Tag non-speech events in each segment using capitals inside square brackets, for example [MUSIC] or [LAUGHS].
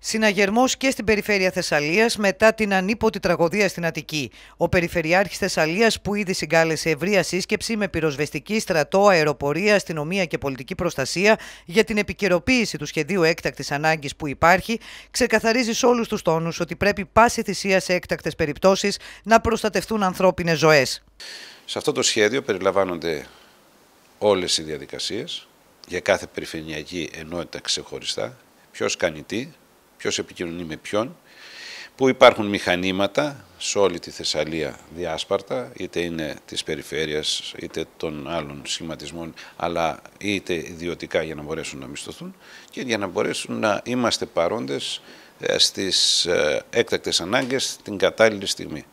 Συναγερμός και στην περιφέρεια Θεσσαλίας μετά την ανίποτη τραγωδία στην Αττική. Ο Περιφερειάρχης Θεσσαλίας, που ήδη συγκάλεσε ευρεία σύσκεψη με πυροσβεστική, στρατό, αεροπορία, αστυνομία και πολιτική προστασία για την επικαιροποίηση του σχεδίου έκτακτης ανάγκης που υπάρχει, ξεκαθαρίζει σε όλους τους τόνους ότι πρέπει πάση θυσίας σε έκτακτες περιπτώσεις να προστατευτούν ανθρώπινες ζωές. Σε αυτό το σχέδιο περιλαμβάνονται όλες οι διαδικασίες για κάθε περιφερειακή ενότητα ξεχωριστά. Ποιος κάνει τι, ποιος επικοινωνεί με ποιον, που υπάρχουν μηχανήματα σε όλη τη Θεσσαλία διάσπαρτα, είτε είναι της περιφέρειας, είτε των άλλων σχηματισμών, αλλά είτε ιδιωτικά για να μπορέσουν να μισθωθούν και για να μπορέσουν να είμαστε παρόντες ε, στις ε, έκτακτες ανάγκες την κατάλληλη στιγμή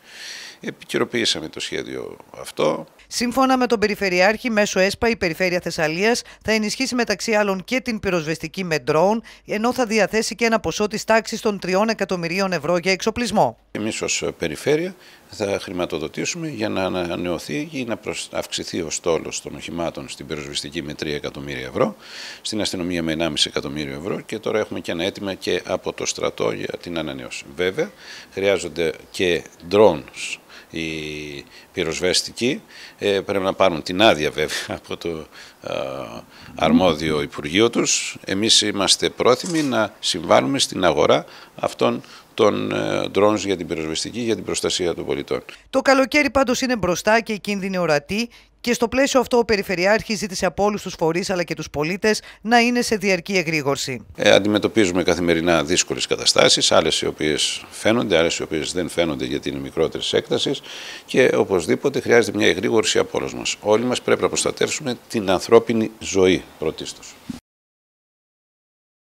επικαιροποιήσαμε το σχέδιο αυτό. Σύμφωνα με τον Περιφερειάρχη, μέσω ΕΣΠΑ η Περιφέρεια Θεσσαλίας θα ενισχύσει μεταξύ άλλων και την πυροσβεστική με ντρόουν, ενώ θα διαθέσει και ένα ποσό της τάξης των 3 εκατομμυρίων ευρώ για εξοπλισμό. Εμείς ως Περιφέρεια θα χρηματοδοτήσουμε για να ανανεωθεί ή να αυξηθεί ο στόλος των οχημάτων στην πυροσβεστική με 3 εκατομμύρια ευρώ, στην αστυνομία με 1,5 εκατομμύριο ευρώ και τώρα έχουμε και ένα αίτημα και από το στρατό για την ανανέωση. Βέβαια, χρειάζονται και drones οι πυροσβέστικοι. Ε, πρέπει να πάρουν την άδεια βέβαια [LAUGHS] από το αρμόδιο Υπουργείο τους. Εμείς είμαστε πρόθυμοι να συμβάλλουμε στην αγορά αυτών των ντρόνς ε, για την πυροσβεστική, για την προστασία των πολιτών. Το καλοκαίρι πάντως είναι μπροστά και οι κίνδυνοι ορατοί και στο πλαίσιο αυτό, ο Περιφερειάρχη ζήτησε από όλους τους φορείς αλλά και τους πολίτες να είναι σε διαρκή εγρήγορση. Ε, αντιμετωπίζουμε καθημερινά δύσκολες καταστάσεις, άλλες οι οποίες φαίνονται, άλλες οι οποίες δεν φαίνονται γιατί είναι μικρότερης έκτασης και οπωσδήποτε χρειάζεται μια εγρήγορση από όλους μας. Όλοι μας πρέπει να προστατεύσουμε την ανθρώπινη ζωή πρωτίστως.